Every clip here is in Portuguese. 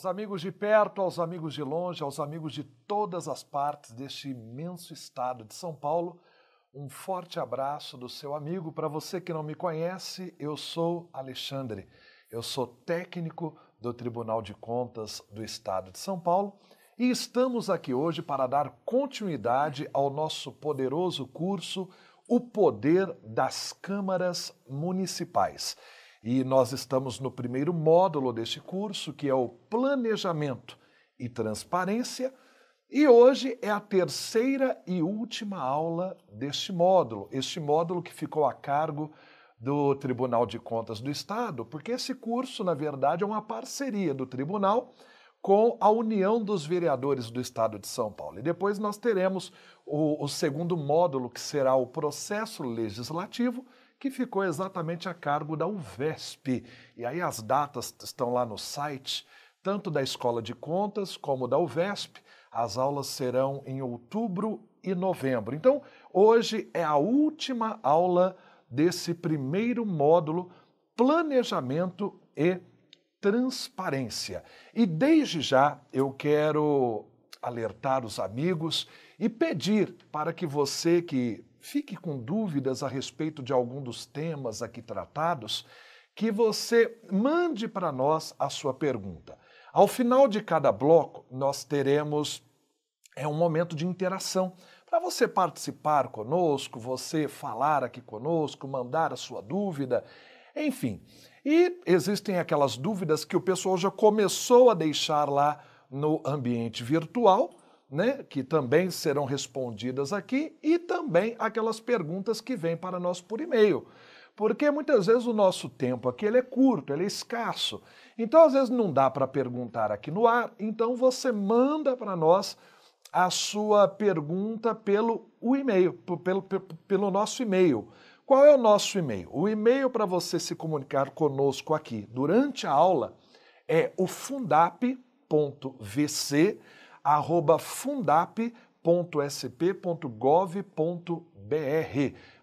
Aos amigos de perto, aos amigos de longe, aos amigos de todas as partes deste imenso estado de São Paulo, um forte abraço do seu amigo. Para você que não me conhece, eu sou Alexandre. Eu sou técnico do Tribunal de Contas do Estado de São Paulo e estamos aqui hoje para dar continuidade ao nosso poderoso curso O Poder das Câmaras Municipais. E nós estamos no primeiro módulo deste curso, que é o Planejamento e Transparência. E hoje é a terceira e última aula deste módulo, este módulo que ficou a cargo do Tribunal de Contas do Estado, porque esse curso, na verdade, é uma parceria do Tribunal com a União dos Vereadores do Estado de São Paulo. E depois nós teremos o, o segundo módulo, que será o processo legislativo, que ficou exatamente a cargo da UVESP. E aí as datas estão lá no site, tanto da Escola de Contas como da UVESP. As aulas serão em outubro e novembro. Então, hoje é a última aula desse primeiro módulo Planejamento e Transparência. E desde já eu quero alertar os amigos e pedir para que você que fique com dúvidas a respeito de algum dos temas aqui tratados, que você mande para nós a sua pergunta. Ao final de cada bloco, nós teremos é um momento de interação. Para você participar conosco, você falar aqui conosco, mandar a sua dúvida, enfim. E existem aquelas dúvidas que o pessoal já começou a deixar lá no ambiente virtual né, que também serão respondidas aqui, e também aquelas perguntas que vêm para nós por e-mail. Porque muitas vezes o nosso tempo aqui ele é curto, ele é escasso. Então, às vezes, não dá para perguntar aqui no ar, então você manda para nós a sua pergunta pelo o e-mail, pelo, pelo, nosso e-mail. Qual é o nosso e-mail? O e-mail para você se comunicar conosco aqui durante a aula é o fundap.vc.com arroba fundap.sp.gov.br.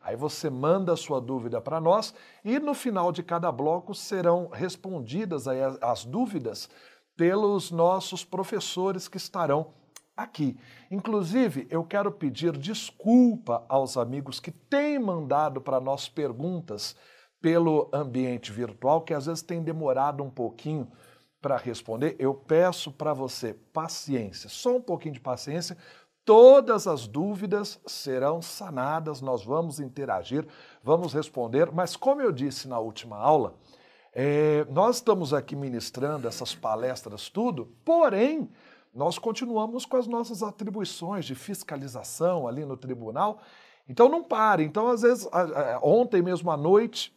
Aí você manda a sua dúvida para nós e no final de cada bloco serão respondidas as dúvidas pelos nossos professores que estarão aqui. Inclusive, eu quero pedir desculpa aos amigos que têm mandado para nós perguntas pelo ambiente virtual, que às vezes tem demorado um pouquinho para responder, eu peço para você paciência, só um pouquinho de paciência. Todas as dúvidas serão sanadas, nós vamos interagir, vamos responder, mas como eu disse na última aula, é, nós estamos aqui ministrando essas palestras, tudo, porém, nós continuamos com as nossas atribuições de fiscalização ali no tribunal. Então não pare. Então, às vezes, ontem mesmo à noite,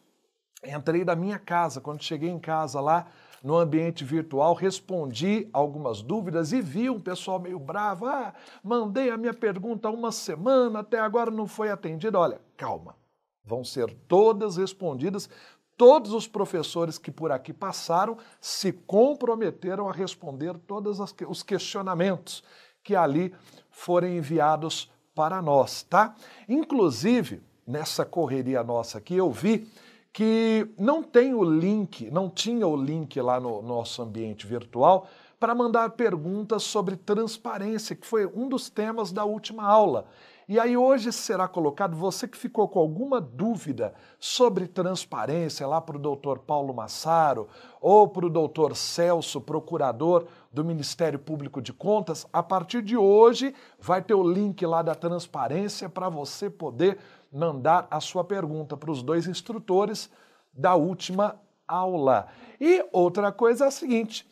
entrei da minha casa. Quando cheguei em casa lá, no ambiente virtual, respondi algumas dúvidas e vi um pessoal meio bravo. Ah, mandei a minha pergunta há uma semana, até agora não foi atendida. Olha, calma, vão ser todas respondidas. Todos os professores que por aqui passaram se comprometeram a responder todos os questionamentos que ali forem enviados para nós, tá? Inclusive, nessa correria nossa aqui, eu vi que não tem o link, não tinha o link lá no nosso ambiente virtual para mandar perguntas sobre transparência, que foi um dos temas da última aula. E aí hoje será colocado, você que ficou com alguma dúvida sobre transparência lá para o doutor Paulo Massaro ou para o doutor Celso, procurador do Ministério Público de Contas, a partir de hoje vai ter o link lá da transparência para você poder mandar a sua pergunta para os dois instrutores da última aula. E outra coisa é a seguinte: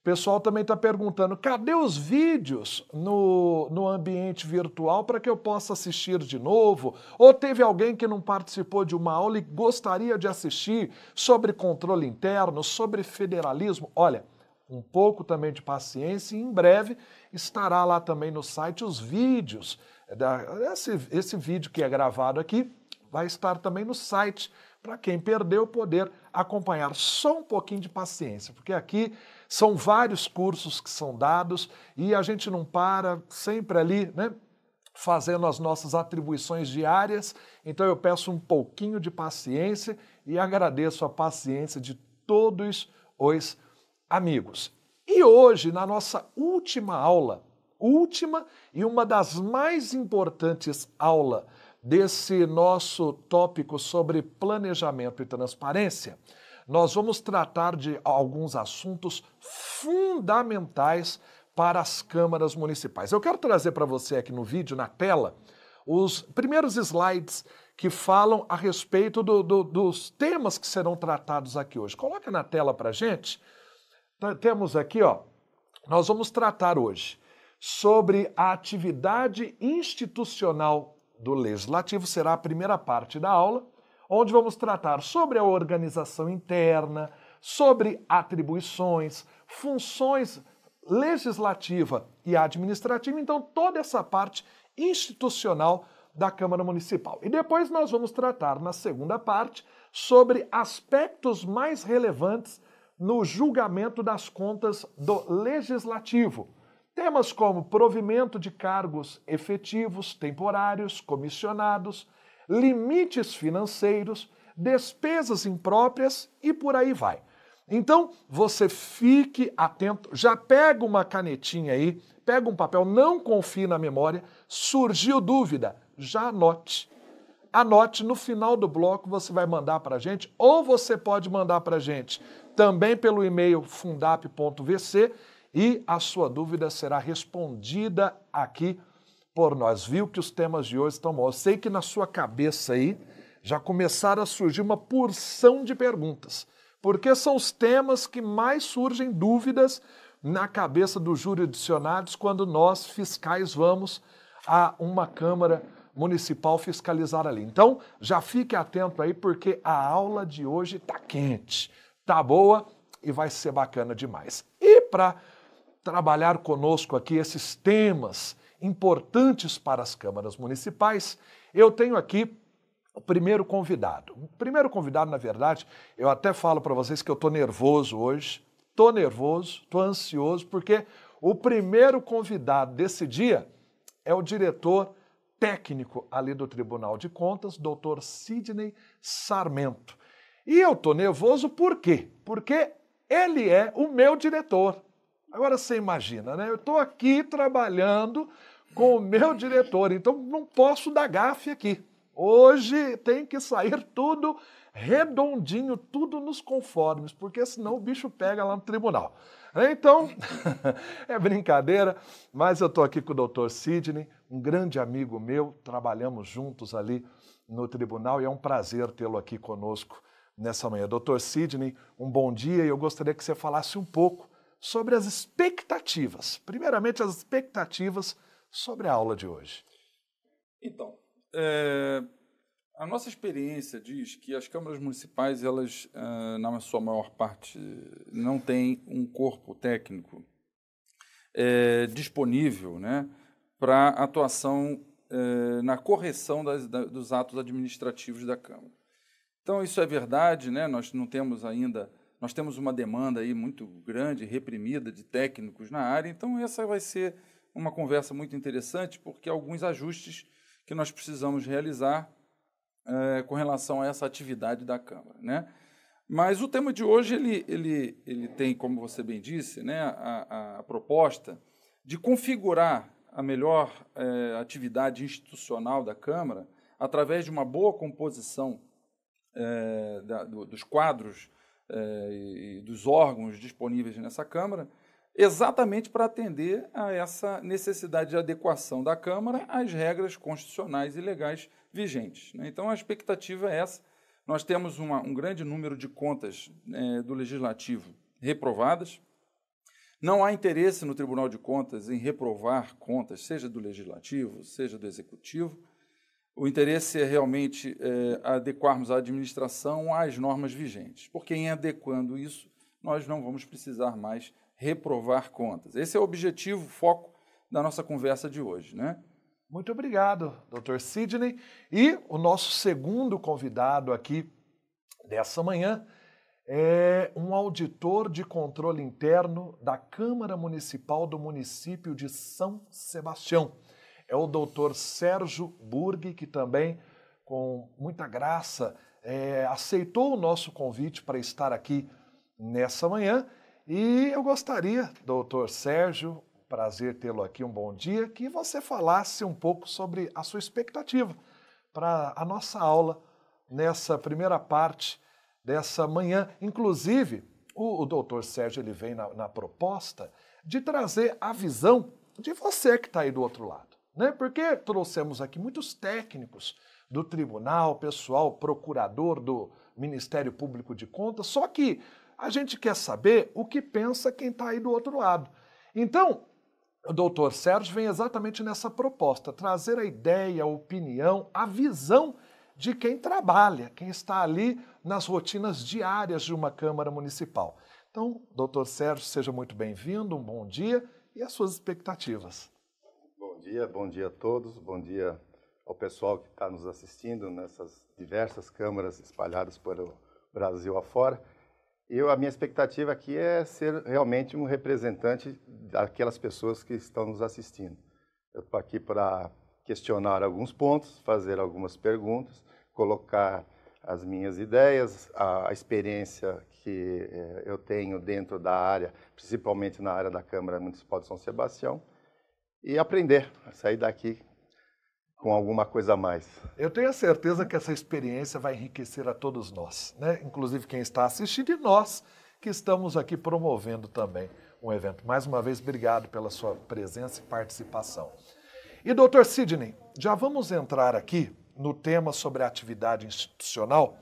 o pessoal também está perguntando: cadê os vídeos no, no ambiente virtual para que eu possa assistir de novo? Ou teve alguém que não participou de uma aula e gostaria de assistir sobre controle interno, sobre federalismo? Olha, um pouco também de paciência e em breve estará lá também no site os vídeos é esse, esse vídeo que é gravado aqui vai estar também no site para quem perdeu poder acompanhar. Só um pouquinho de paciência, porque aqui são vários cursos que são dados e a gente não para sempre ali, né? Fazendo as nossas atribuições diárias, então eu peço um pouquinho de paciência e agradeço a paciência de todos os amigos. E hoje, na nossa última aula, última e uma das mais importantes aula desse nosso tópico sobre planejamento e transparência, nós vamos tratar de alguns assuntos fundamentais para as câmaras municipais. Eu quero trazer para você aqui no vídeo, na tela, os primeiros slides que falam a respeito do, do, dos temas que serão tratados aqui hoje. Coloca na tela para gente. Tá, temos aqui, ó, nós vamos tratar hoje sobre a atividade institucional do Legislativo, será a primeira parte da aula, onde vamos tratar sobre a organização interna, sobre atribuições, funções legislativa e administrativa, então toda essa parte institucional da Câmara Municipal. E depois nós vamos tratar na segunda parte sobre aspectos mais relevantes no julgamento das contas do legislativo Temas como provimento de cargos efetivos, temporários, comissionados, limites financeiros, despesas impróprias e por aí vai. Então, você fique atento, já pega uma canetinha aí, pega um papel, não confie na memória, surgiu dúvida, já anote. Anote, no final do bloco você vai mandar para a gente, ou você pode mandar para a gente também pelo e-mail fundap.vc, e a sua dúvida será respondida aqui por nós. Viu que os temas de hoje estão bons. Eu sei que na sua cabeça aí já começaram a surgir uma porção de perguntas, porque são os temas que mais surgem dúvidas na cabeça dos jurisdicionados quando nós, fiscais, vamos a uma Câmara Municipal fiscalizar ali. Então, já fique atento aí, porque a aula de hoje está quente, está boa e vai ser bacana demais. E para trabalhar conosco aqui esses temas importantes para as câmaras municipais, eu tenho aqui o primeiro convidado. O primeiro convidado, na verdade, eu até falo para vocês que eu estou nervoso hoje, estou nervoso, estou ansioso, porque o primeiro convidado desse dia é o diretor técnico ali do Tribunal de Contas, doutor Sidney Sarmento. E eu estou nervoso por quê? Porque ele é o meu diretor. Agora você imagina, né? Eu estou aqui trabalhando com o meu diretor, então não posso dar gafe aqui. Hoje tem que sair tudo redondinho, tudo nos conformes, porque senão o bicho pega lá no tribunal. Né? Então, é brincadeira, mas eu estou aqui com o doutor Sidney, um grande amigo meu, trabalhamos juntos ali no tribunal e é um prazer tê-lo aqui conosco nessa manhã. Doutor Sidney, um bom dia e eu gostaria que você falasse um pouco sobre as expectativas. Primeiramente, as expectativas sobre a aula de hoje. Então, é, a nossa experiência diz que as câmaras municipais, elas, eh, na sua maior parte, não têm um corpo técnico é, disponível né, para atuação é, na correção das, da, dos atos administrativos da Câmara. Então, isso é verdade, né? nós não temos ainda nós temos uma demanda aí muito grande, reprimida, de técnicos na área, então essa vai ser uma conversa muito interessante, porque alguns ajustes que nós precisamos realizar é, com relação a essa atividade da Câmara. Né? Mas o tema de hoje ele, ele, ele tem, como você bem disse, né, a, a proposta de configurar a melhor é, atividade institucional da Câmara através de uma boa composição é, da, do, dos quadros eh, e dos órgãos disponíveis nessa Câmara, exatamente para atender a essa necessidade de adequação da Câmara às regras constitucionais e legais vigentes. Né? Então, a expectativa é essa. Nós temos uma, um grande número de contas é, do Legislativo reprovadas. Não há interesse no Tribunal de Contas em reprovar contas, seja do Legislativo, seja do Executivo. O interesse é realmente é, adequarmos a administração às normas vigentes, porque em adequando isso, nós não vamos precisar mais reprovar contas. Esse é o objetivo, o foco da nossa conversa de hoje, né? Muito obrigado, Dr. Sidney. E o nosso segundo convidado aqui dessa manhã é um auditor de controle interno da Câmara Municipal do município de São Sebastião é o doutor Sérgio Burg, que também, com muita graça, é, aceitou o nosso convite para estar aqui nessa manhã. E eu gostaria, doutor Sérgio, prazer tê-lo aqui, um bom dia, que você falasse um pouco sobre a sua expectativa para a nossa aula nessa primeira parte dessa manhã. Inclusive, o, o doutor Sérgio ele vem na, na proposta de trazer a visão de você que está aí do outro lado. Né? Porque trouxemos aqui muitos técnicos do tribunal, pessoal, procurador do Ministério Público de Contas, só que a gente quer saber o que pensa quem está aí do outro lado. Então, o doutor Sérgio vem exatamente nessa proposta, trazer a ideia, a opinião, a visão de quem trabalha, quem está ali nas rotinas diárias de uma Câmara Municipal. Então, doutor Sérgio, seja muito bem-vindo, um bom dia e as suas expectativas dia, bom dia a todos, bom dia ao pessoal que está nos assistindo nessas diversas câmaras espalhadas pelo Brasil afora. Eu, a minha expectativa aqui é ser realmente um representante daquelas pessoas que estão nos assistindo. Eu estou aqui para questionar alguns pontos, fazer algumas perguntas, colocar as minhas ideias, a, a experiência que eh, eu tenho dentro da área, principalmente na área da Câmara Municipal de São Sebastião, e aprender a sair daqui com alguma coisa a mais. Eu tenho a certeza que essa experiência vai enriquecer a todos nós, né? inclusive quem está assistindo e nós que estamos aqui promovendo também um evento. Mais uma vez, obrigado pela sua presença e participação. E, doutor Sidney, já vamos entrar aqui no tema sobre a atividade institucional.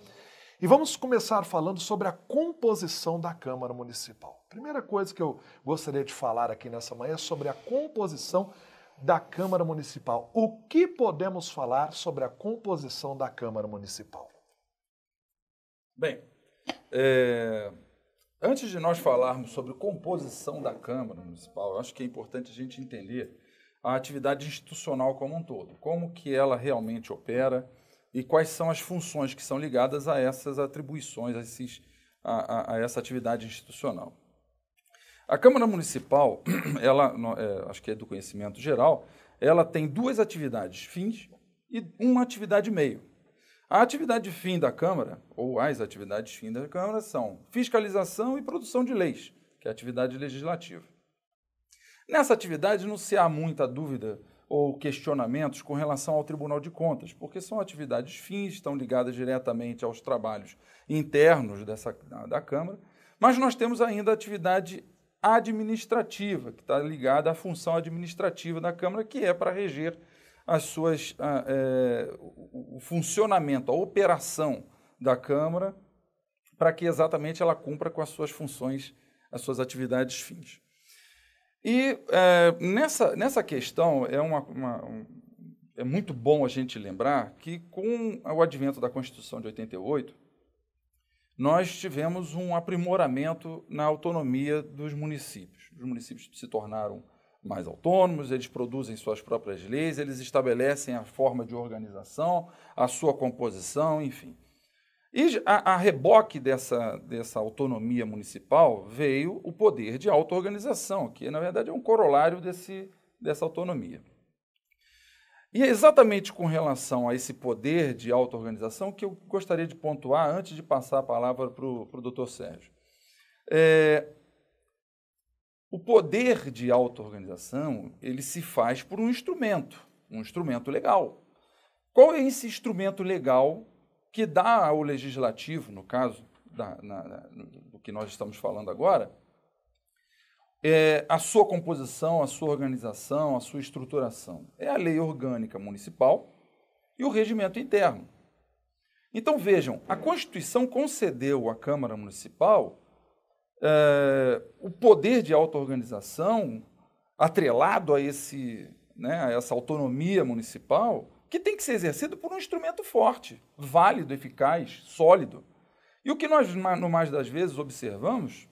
E vamos começar falando sobre a composição da Câmara Municipal. Primeira coisa que eu gostaria de falar aqui nessa manhã é sobre a composição da Câmara Municipal. O que podemos falar sobre a composição da Câmara Municipal? Bem, é, antes de nós falarmos sobre composição da Câmara Municipal, acho que é importante a gente entender a atividade institucional como um todo, como que ela realmente opera, e quais são as funções que são ligadas a essas atribuições, a, esses, a, a, a essa atividade institucional. A Câmara Municipal, ela, é, acho que é do conhecimento geral, ela tem duas atividades fins e uma atividade meio. A atividade fim da Câmara, ou as atividades fim da Câmara, são fiscalização e produção de leis, que é a atividade legislativa. Nessa atividade não se há muita dúvida ou questionamentos com relação ao Tribunal de Contas, porque são atividades fins, estão ligadas diretamente aos trabalhos internos dessa, da Câmara, mas nós temos ainda a atividade administrativa, que está ligada à função administrativa da Câmara, que é para reger as suas, a, ah, é, o funcionamento, a operação da Câmara, para que exatamente ela cumpra com as suas funções, as suas atividades fins. E é, nessa, nessa questão, é, uma, uma um, é muito bom a gente lembrar que, com o advento da Constituição de 88, nós tivemos um aprimoramento na autonomia dos municípios. Os municípios se tornaram mais autônomos, eles produzem suas próprias leis, eles estabelecem a forma de organização, a sua composição, enfim. E a, a reboque dessa, dessa autonomia municipal veio o poder de autoorganização, que na verdade é um corolário desse, dessa autonomia. E é exatamente com relação a esse poder de autoorganização que eu gostaria de pontuar antes de passar a palavra para o doutor Sérgio. É, o poder de autoorganização ele se faz por um instrumento, um instrumento legal. Qual é esse instrumento legal que dá ao legislativo, no caso da, na, na, do que nós estamos falando agora, é, a sua composição, a sua organização, a sua estruturação. É a lei orgânica municipal e o regimento interno. Então vejam, a Constituição concedeu à Câmara Municipal é, o poder de auto-organização atrelado a, esse, né, a essa autonomia municipal que tem que ser exercido por um instrumento forte, válido, eficaz, sólido. E o que nós, no mais das vezes, observamos,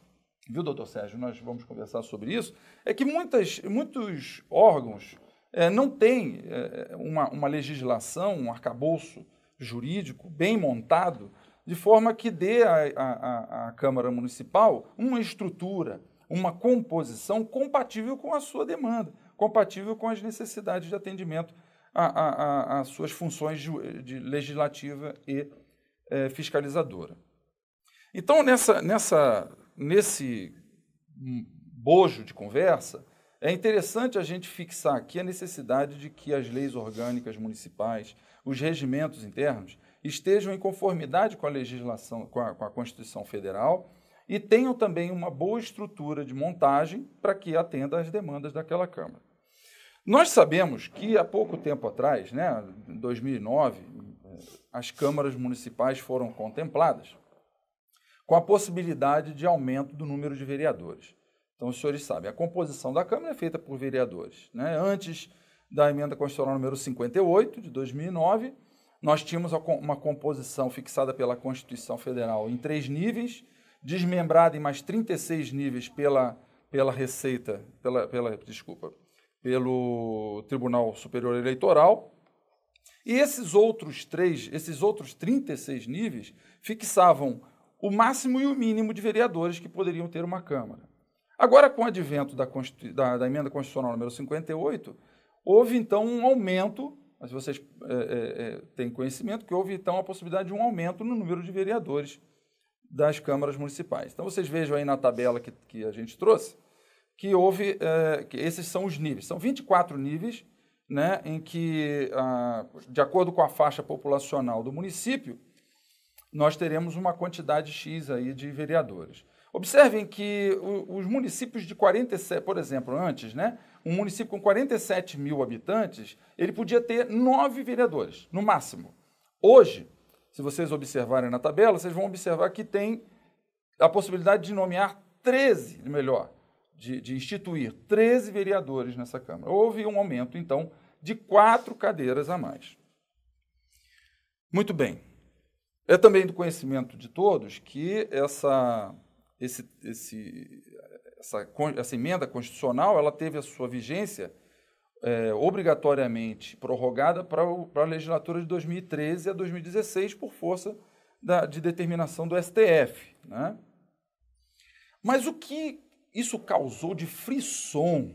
viu, doutor Sérgio, nós vamos conversar sobre isso, é que muitas, muitos órgãos é, não têm é, uma, uma legislação, um arcabouço jurídico bem montado, de forma que dê à Câmara Municipal uma estrutura, uma composição compatível com a sua demanda, compatível com as necessidades de atendimento às suas funções de, de legislativa e é, fiscalizadora. Então, nessa, nessa, nesse bojo de conversa, é interessante a gente fixar aqui a necessidade de que as leis orgânicas municipais, os regimentos internos, estejam em conformidade com a legislação, com a, com a Constituição Federal e tenham também uma boa estrutura de montagem para que atenda às demandas daquela Câmara. Nós sabemos que há pouco tempo atrás, né, 2009, as câmaras municipais foram contempladas com a possibilidade de aumento do número de vereadores. Então, os senhores sabem, a composição da Câmara é feita por vereadores. Né? Antes da emenda constitucional número 58, de 2009, nós tínhamos uma composição fixada pela Constituição Federal em três níveis, desmembrada em mais 36 níveis pela, pela Receita, pela, pela, desculpa, pelo Tribunal Superior Eleitoral. E esses outros três, esses outros 36 níveis, fixavam o máximo e o mínimo de vereadores que poderiam ter uma Câmara. Agora, com o advento da, da, da emenda constitucional número 58, houve então um aumento, mas vocês é, é, é, têm conhecimento que houve então a possibilidade de um aumento no número de vereadores das câmaras municipais. Então vocês vejam aí na tabela que, que a gente trouxe, que houve, é, que esses são os níveis, são 24 níveis, né, em que, ah, de acordo com a faixa populacional do município, nós teremos uma quantidade X aí de vereadores. Observem que os municípios de 47, por exemplo, antes, né, um município com 47 mil habitantes, ele podia ter nove vereadores, no máximo. Hoje, se vocês observarem na tabela, vocês vão observar que tem a possibilidade de nomear 13, melhor, de, de instituir 13 vereadores nessa Câmara. Houve um aumento, então, de quatro cadeiras a mais. Muito bem. É também do conhecimento de todos que essa, esse, esse, essa, essa emenda constitucional ela teve a sua vigência é, obrigatoriamente prorrogada para, o, para a legislatura de 2013 a 2016 por força da, de determinação do STF. Né? Mas o que isso causou de frisson?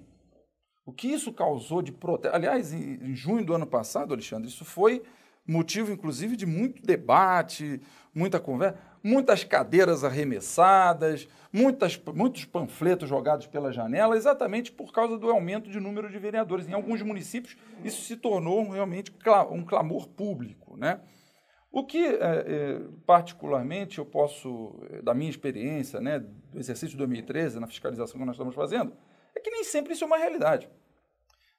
O que isso causou de protesto? Aliás, em junho do ano passado, Alexandre, isso foi motivo, inclusive, de muito debate, muita conversa, muitas cadeiras arremessadas, muitas, muitos panfletos jogados pela janela, exatamente por causa do aumento de número de vereadores. Em alguns municípios, isso se tornou realmente um clamor público, né? O que, é, particularmente, eu posso, eh, da minha experiência, né, do exercício de 2013, na fiscalização que nós estamos fazendo, é que nem sempre isso é uma realidade.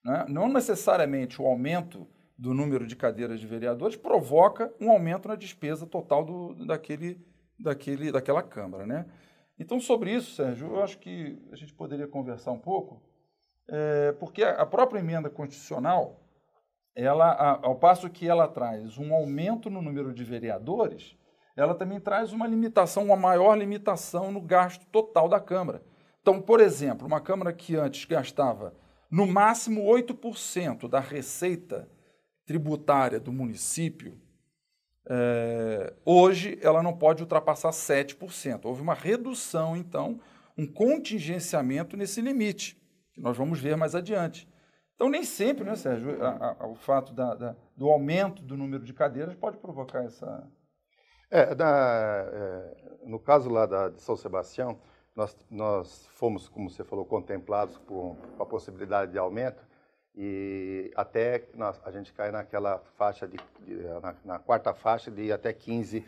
Né? Não necessariamente o aumento do número de cadeiras de vereadores provoca um aumento na despesa total do, daquele, daquele, daquela Câmara. Né? Então, sobre isso, Sérgio, eu acho que a gente poderia conversar um pouco, é, porque a própria emenda constitucional ela, ao passo que ela traz um aumento no número de vereadores, ela também traz uma limitação, uma maior limitação no gasto total da Câmara. Então, por exemplo, uma Câmara que antes gastava no máximo 8% da receita tributária do município, é, hoje ela não pode ultrapassar 7%. Houve uma redução, então, um contingenciamento nesse limite, que nós vamos ver mais adiante. Então, nem sempre, né, Sérgio, a, a, o fato da, da, do aumento do número de cadeiras pode provocar essa. É, na, é no caso lá da, de São Sebastião, nós, nós fomos, como você falou, contemplados com a possibilidade de aumento e até nós, a gente cai naquela faixa de, de na, na, quarta faixa de até 15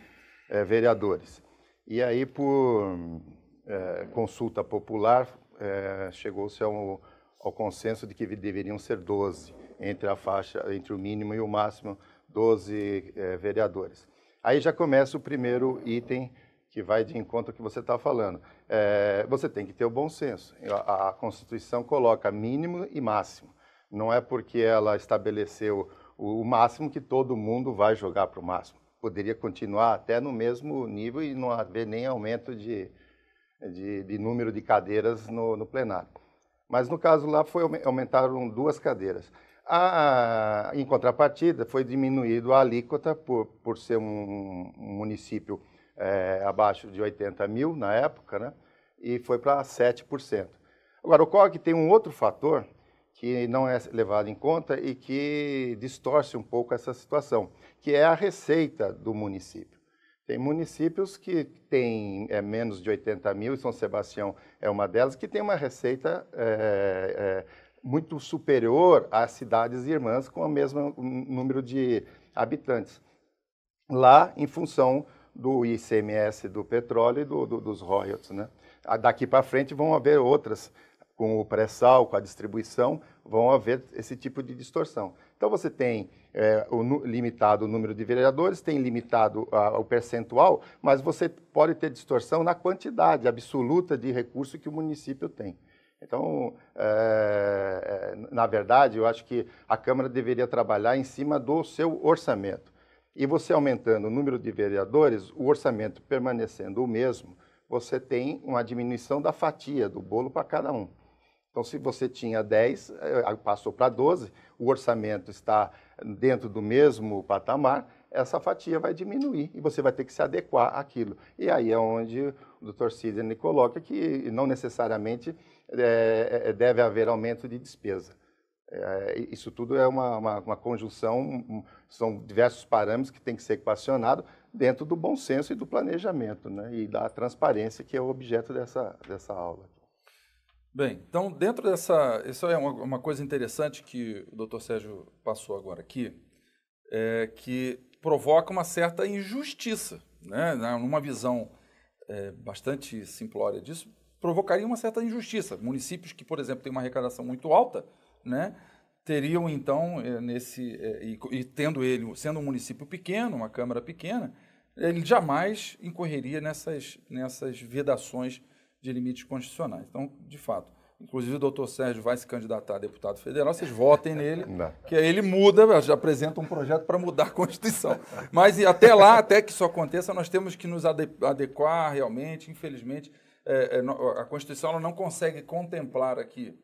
é, vereadores. E aí, por é, consulta popular, é, chegou-se a um ao consenso de que deveriam ser 12 entre a faixa, entre o mínimo e o máximo, 12 eh, vereadores. Aí já começa o primeiro item que vai de encontro ao que você está falando. É, você tem que ter o bom senso. A, a, Constituição coloca mínimo e máximo. Não é porque ela estabeleceu o, o máximo que todo mundo vai jogar para o máximo. Poderia continuar até no mesmo nível e não haver nem aumento de, de, de número de cadeiras no, no plenário. Mas no caso lá foi aumentaram duas cadeiras. A, em contrapartida, foi diminuído a alíquota por, por ser um, um município é, abaixo de 80 mil na época, né? e foi para 7%. Agora, o COG tem um outro fator que não é levado em conta e que distorce um pouco essa situação, que é a receita do município. Tem municípios que têm é, menos de 80 mil, e São Sebastião é uma delas, que tem uma receita é, é, muito superior às cidades irmãs com o mesmo número de habitantes. Lá, em função do ICMS do petróleo e do, do, dos royalties. Né? Ah, daqui para frente vão haver outras, com o pré-sal, com a distribuição, vão haver esse tipo de distorção. Então você tem é, o, limitado o número de vereadores, tem limitado a, o percentual, mas você pode ter distorção na quantidade absoluta de recurso que o município tem. Então, é, na verdade, eu acho que a Câmara deveria trabalhar em cima do seu orçamento. E você aumentando o número de vereadores, o orçamento permanecendo o mesmo, você tem uma diminuição da fatia do bolo para cada um. Então, se você tinha 10, eh, passou para 12, o orçamento está dentro do mesmo patamar, essa fatia vai diminuir e você vai ter que se adequar àquilo. E aí é onde o Dr. Sidney coloca que não necessariamente é, deve haver aumento de despesa. É, isso tudo é uma, uma, uma, conjunção, são diversos parâmetros que tem que ser equacionado dentro do bom senso e do planejamento, né? e da transparência que é o objeto dessa, dessa aula. Bem, então dentro dessa, isso é uma, uma coisa interessante que o Dr. Sérgio passou agora aqui, é, que provoca uma certa injustiça, né? Numa visão é, bastante simplória disso, provocaria uma certa injustiça. Municípios que, por exemplo, têm uma arrecadação muito alta, né, teriam então é, nesse é, e, e, tendo ele sendo um município pequeno, uma câmara pequena, ele jamais incorreria nessas nessas vedações de limites constitucionais. Então, de fato, inclusive o doutor Sérgio vai se candidatar a deputado federal, vocês votem nele, que aí ele muda, já apresenta um projeto para mudar a Constituição. Mas até lá, até que isso aconteça, nós temos que nos adequar realmente, infelizmente, é, é, a Constituição não consegue contemplar aqui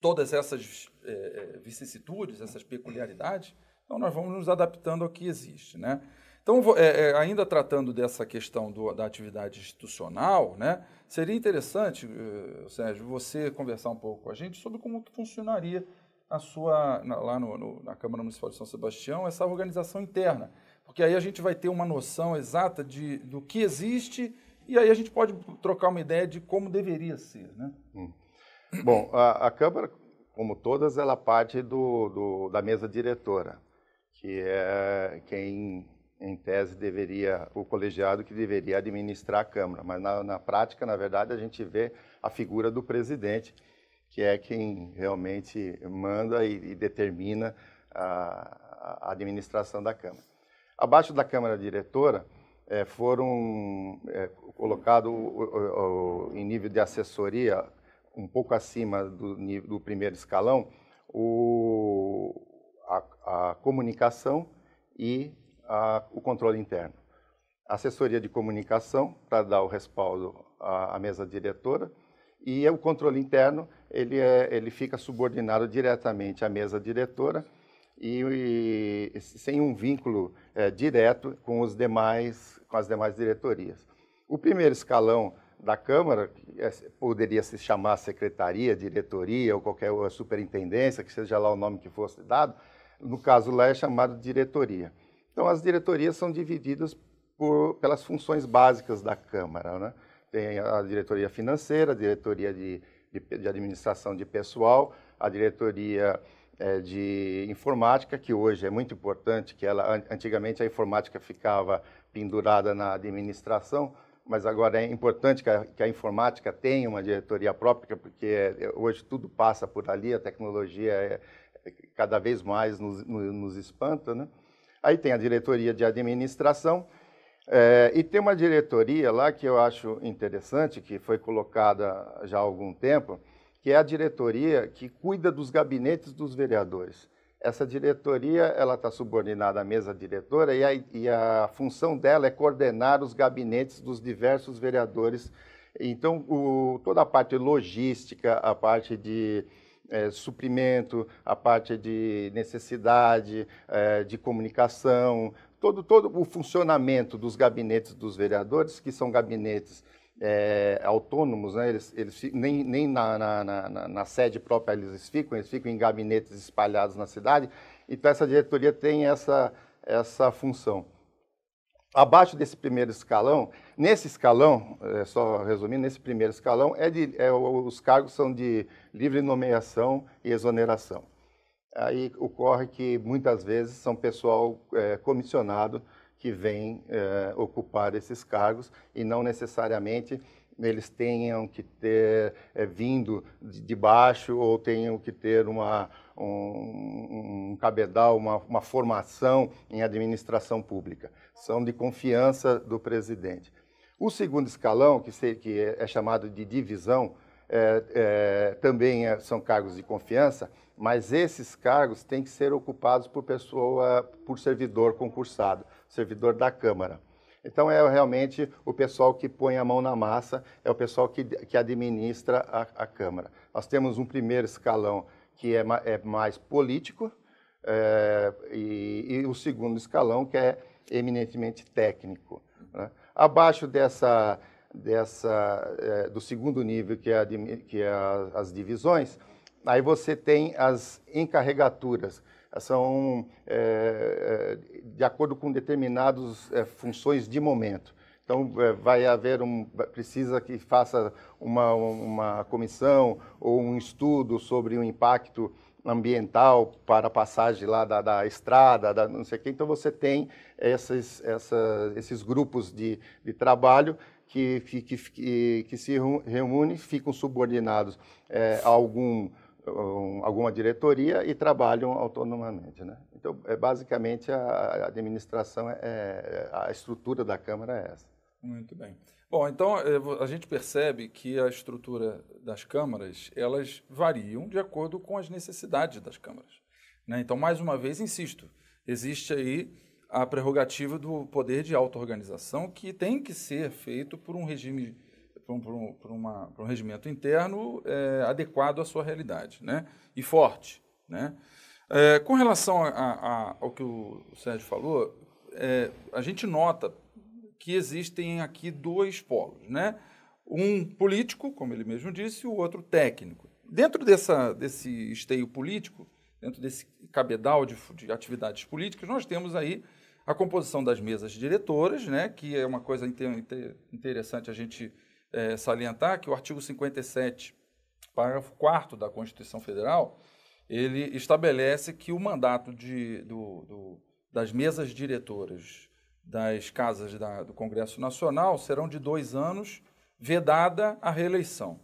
todas essas é, é, vicissitudes, essas peculiaridades, então nós vamos nos adaptando ao que existe, né? Então, é, é, ainda tratando dessa questão do, da atividade institucional, né, seria interessante, eh, Sérgio, você conversar um pouco com a gente sobre como funcionaria a sua, na, lá no, no, na Câmara Municipal de São Sebastião essa organização interna, porque aí a gente vai ter uma noção exata de, do que existe e aí a gente pode trocar uma ideia de como deveria ser. Né? Hum. Bom, a, a, Câmara, como todas, ela parte do, do, da mesa diretora, que é quem em tese deveria o colegiado que deveria administrar a Câmara, mas na, na, prática, na verdade, a gente vê a figura do presidente, que é quem realmente manda e, e determina a, a, administração da Câmara. Abaixo da Câmara Diretora é, foram é, colocados em nível de assessoria, um pouco acima do, do primeiro escalão, o, a, a comunicação e a, o controle interno. Assessoria de comunicação, para dar o respaldo à, à mesa diretora, e é o controle interno ele, é, ele fica subordinado diretamente à mesa diretora e, e sem um vínculo é, direto com os demais com as demais diretorias. O primeiro escalão da Câmara é, poderia se chamar secretaria, diretoria ou qualquer superintendência que seja lá o nome que fosse dado. No caso lá é chamado diretoria. Então, as diretorias são divididas por, pelas funções básicas da Câmara. Né? Tem a diretoria financeira, a diretoria de, de, de administração de pessoal, a diretoria é, de informática, que hoje é muito importante, que ela antigamente a informática ficava pendurada na administração, mas agora é importante que a, que a, informática tenha uma diretoria própria, porque eh, hoje tudo passa por ali, a tecnologia é, é cada vez mais nos, nos espanta, né? Aí tem a diretoria de administração, é, e tem uma diretoria lá que eu acho interessante, que foi colocada já há algum tempo, que é a diretoria que cuida dos gabinetes dos vereadores. Essa diretoria ela está subordinada à mesa diretora e a, e a, função dela é coordenar os gabinetes dos diversos vereadores. Então, o, toda a parte logística, a parte de é, suprimento, a parte de necessidade, é, de comunicação, todo, todo o funcionamento dos gabinetes dos vereadores, que são gabinetes é, autônomos, né? eles, eles nem, nem na, na, na, na, sede própria eles ficam, eles ficam em gabinetes espalhados na cidade. Então, essa diretoria tem essa, essa função abaixo desse primeiro escalão, nesse escalão, é, só resumindo, nesse primeiro escalão, é de, é, os cargos são de livre nomeação e exoneração. Aí ocorre que muitas vezes são pessoal é, comissionado que vem é, ocupar esses cargos e não necessariamente eles tenham que ter é, vindo de baixo ou tenham que ter uma, um, um cabedal, uma, uma formação em administração pública. São de confiança do presidente. O segundo escalão, que, se, que é, é chamado de divisão, é, é, também é, são cargos de confiança, mas esses cargos têm que ser ocupados por pessoa, por servidor concursado, servidor da Câmara. Então é realmente o pessoal que põe a mão na massa, é o pessoal que, que administra a, a Câmara. Nós temos um primeiro escalão que é, é mais político é, e, e, o segundo escalão que é eminentemente técnico. Né? Abaixo dessa, dessa é, do segundo nível que é, a, que é a, as divisões, aí você tem as encarregaturas são é, é, de acordo com determinadas é, funções de momento. Então, é, vai haver um. Precisa que faça uma, uma comissão ou um estudo sobre o impacto ambiental para a passagem lá da, da estrada, da não sei o quê. Então, você tem esses, essa, esses grupos de, de trabalho que, que, que, se reúnem, ficam subordinados é, a algum alguma diretoria e trabalham autonomamente. Né? Então, é, basicamente, a administração, é, é, a estrutura da Câmara é essa. Muito bem. Bom, então é, a gente percebe que a estrutura das câmaras, elas variam de acordo com as necessidades das câmaras. Né? Então, mais uma vez, insisto, existe aí a prerrogativa do poder de auto-organização que tem que ser feito por um regime para um, um regimento interno é, adequado à sua realidade né? e forte. Né? É, com relação a, a, ao que o Sérgio falou, é, a gente nota que existem aqui dois polos, né? Um político, como ele mesmo disse, e o outro técnico. Dentro dessa, desse esteio político, dentro desse cabedal de, de atividades políticas, nós temos aí a composição das mesas diretoras, né? Que é uma coisa inter, inter, interessante a gente é, salientar que o artigo 57, parágrafo 4 da Constituição Federal, ele estabelece que o mandato de, do, do, das mesas diretoras das casas da, do Congresso Nacional serão de dois anos, vedada a reeleição.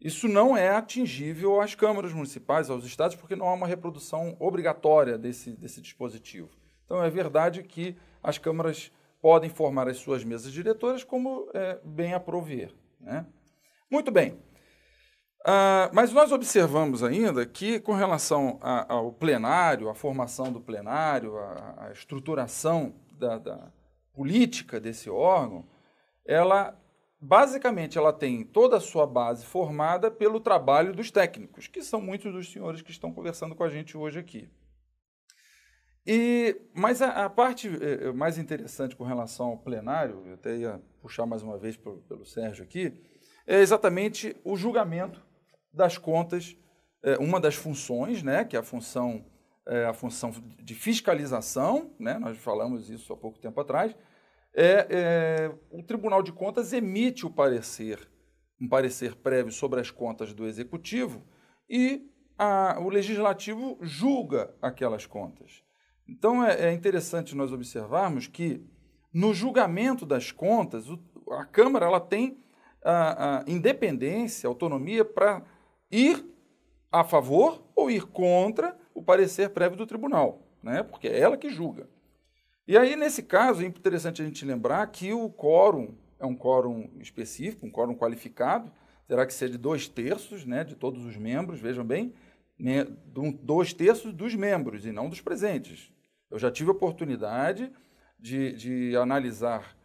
Isso não é atingível às câmaras municipais, aos estados, porque não há uma reprodução obrigatória desse, desse dispositivo. Então, é verdade que as câmaras podem formar as suas mesas diretoras como é, bem aprover. Né? Muito bem. Ah, mas nós observamos ainda que, com relação a, ao plenário, à formação do plenário, à estruturação da, da política desse órgão, ela basicamente ela tem toda a sua base formada pelo trabalho dos técnicos, que são muitos dos senhores que estão conversando com a gente hoje aqui. E, mas a, a parte eh, eh, mais interessante com relação ao plenário, eu até ia puxar mais uma vez pelo, pelo Sérgio aqui, é exatamente o julgamento das contas, é, uma das funções, né, que é a função, é, a função de fiscalização, né, nós falamos isso há pouco tempo atrás, é, o Tribunal de Contas emite o parecer, um parecer prévio sobre as contas do Executivo e a, o Legislativo julga aquelas contas. Então é, é, interessante nós observarmos que no julgamento das contas, a Câmara ela tem a, a independência, a autonomia para ir a favor ou ir contra o parecer prévio do tribunal, né? porque é ela que julga. E aí, nesse caso, é interessante a gente lembrar que o quórum é um quórum específico, um quórum qualificado, terá que ser de dois terços né, de todos os membros, vejam bem, né, dois terços dos membros e não dos presentes. Eu já tive oportunidade de, de analisar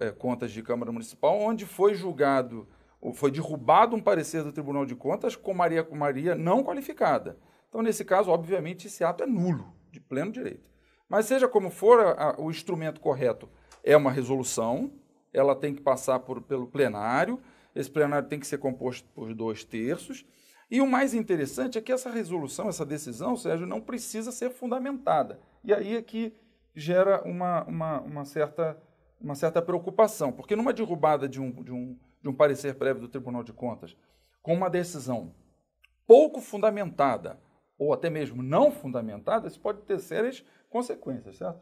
é, contas de Câmara Municipal, onde foi julgado, foi derrubado um parecer do Tribunal de Contas com Maria com Maria não qualificada. Então, nesse caso, obviamente, esse ato é nulo, de pleno direito. Mas seja como for, a, a, o instrumento correto é uma resolução, ela tem que passar por, pelo plenário, esse plenário tem que ser composto por dois terços. E o mais interessante é que essa resolução, essa decisão, Sérgio, não precisa ser fundamentada. E aí é que gera uma, uma, uma, certa, uma certa preocupação, porque numa derrubada de um, de, um, de um parecer prévio do Tribunal de Contas, com uma decisão pouco fundamentada, ou até mesmo não fundamentada, isso pode ter sérias consequências, certo?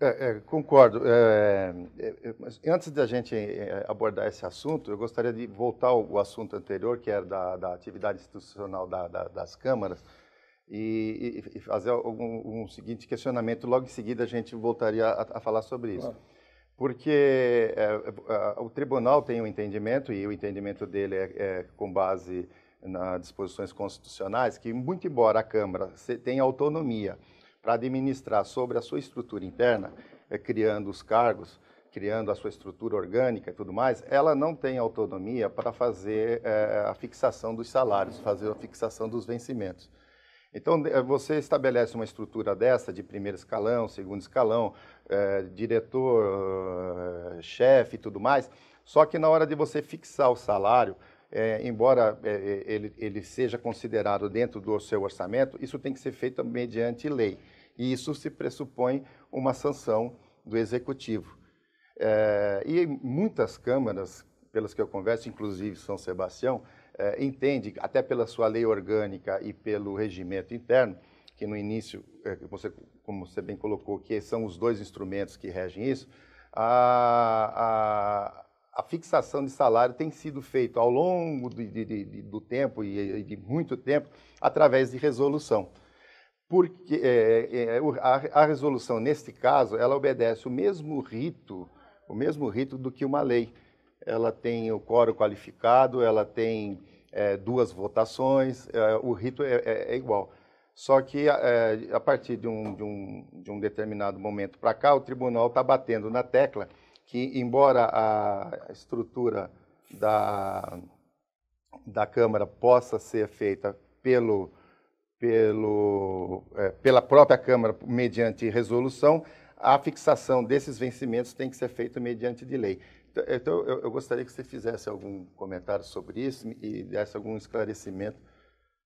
É, é, concordo. É, é, é mas antes da gente é, abordar esse assunto, eu gostaria de voltar ao assunto anterior, que era da, da atividade institucional da, da, das câmaras e, e fazer um, um, seguinte questionamento. Logo em seguida, a gente voltaria a, a falar sobre isso. Ah porque é, é o tribunal tem um entendimento, e o entendimento dele é, é com base nas disposições constitucionais, que, muito embora a Câmara tenha autonomia para administrar sobre a sua estrutura interna, é, criando os cargos, criando a sua estrutura orgânica e tudo mais, ela não tem autonomia para fazer é, a fixação dos salários, fazer a fixação dos vencimentos. Então, eh, você estabelece uma estrutura dessa de primeiro escalão, segundo escalão, eh, diretor, eh, chefe e tudo mais, só que na hora de você fixar o salário, embora ele, ele seja considerado dentro do seu orçamento, isso tem que ser feito mediante lei. E isso se pressupõe uma sanção do executivo. e muitas câmaras, pelas que eu converso, inclusive São Sebastião, eh, entende, até pela sua lei orgânica e pelo regimento interno, que no início, eh, você, como você bem colocou, que são os dois instrumentos que regem isso, a, a, a fixação de salário tem sido feita ao longo de, de, de, do tempo e de muito tempo através de resolução porque é, é, a, a, resolução neste caso ela obedece o mesmo rito, o mesmo rito do que uma lei ela tem o quórum qualificado, ela tem é, duas votações, é, o rito é, é, é igual. Só que é, a partir de um, de, um, de um determinado momento para cá, o tribunal está batendo na tecla que, embora a estrutura da, da Câmara possa ser feita pelo, pelo, é, pela própria Câmara mediante resolução, a fixação desses vencimentos tem que ser feita mediante de lei. Então, então, eu, eu, gostaria que você fizesse algum comentário sobre isso e desse algum esclarecimento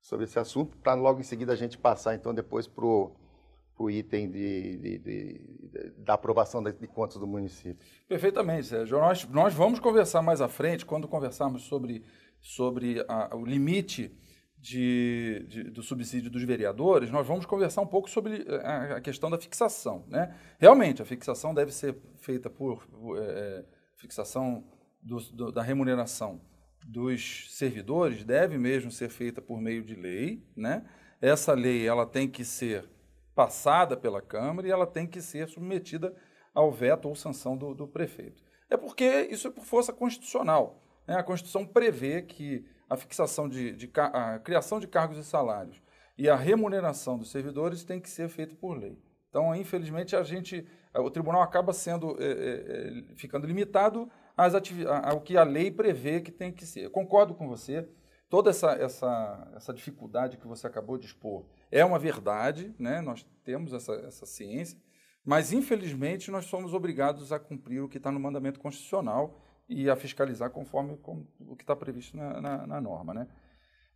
sobre esse assunto, para logo em seguida a gente passar, então, depois para o item de, de, de, da aprovação de, contas do município. Perfeitamente, Sérgio. Nós, nós vamos conversar mais à frente, quando conversarmos sobre, sobre a, o limite de, de, do subsídio dos vereadores, nós vamos conversar um pouco sobre eh, a, a questão da fixação. Né? Realmente, a fixação deve ser feita por, é, fixação do, do, da remuneração dos servidores deve mesmo ser feita por meio de lei, né? Essa lei ela tem que ser passada pela Câmara e ela tem que ser submetida ao veto ou sanção do, do prefeito. É porque isso é por força constitucional. Né? A Constituição prevê que a fixação de, de a criação de cargos e salários e a remuneração dos servidores tem que ser feita por lei. Então, infelizmente, a gente o tribunal acaba sendo é, é, ficando limitado às ao que a lei prevê que tem que ser. Eu concordo com você. Toda essa, essa, essa dificuldade que você acabou de expor é uma verdade, né? nós temos essa, essa ciência, mas infelizmente nós somos obrigados a cumprir o que está no mandamento constitucional e a fiscalizar conforme com o que está previsto na, na, na norma. Né?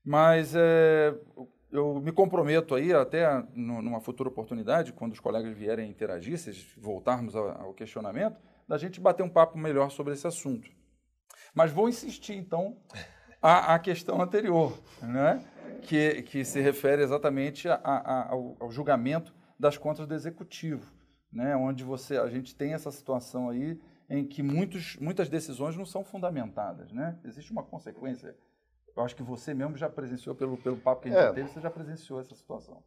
Mas é, eu me comprometo aí, até numa futura oportunidade, quando os colegas vierem interagir, se voltarmos ao questionamento, da gente bater um papo melhor sobre esse assunto. Mas vou insistir, então, a questão anterior, né? que, que se refere exatamente a, a, ao, ao, julgamento das contas do executivo, né? onde você, a gente tem essa situação aí em que muitos, muitas decisões não são fundamentadas. Né? Existe uma consequência eu acho que você mesmo já presenciou, pelo, pelo papo que a gente é. teve, você já presenciou essa situação.